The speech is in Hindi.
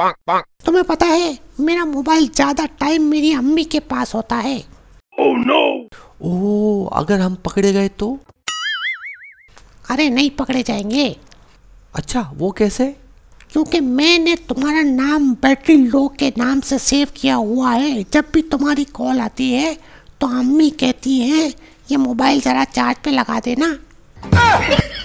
तुम्हें पता है मेरा मोबाइल ज्यादा टाइम मेरी अम्मी के पास होता है oh, no. ओ अगर हम पकड़े गए तो अरे नहीं पकड़े जाएंगे अच्छा वो कैसे क्योंकि मैंने तुम्हारा नाम बैटरी लो के नाम से सेव किया हुआ है जब भी तुम्हारी कॉल आती है तो अम्मी कहती है ये मोबाइल ज़रा चार्ज पे लगा देना ah!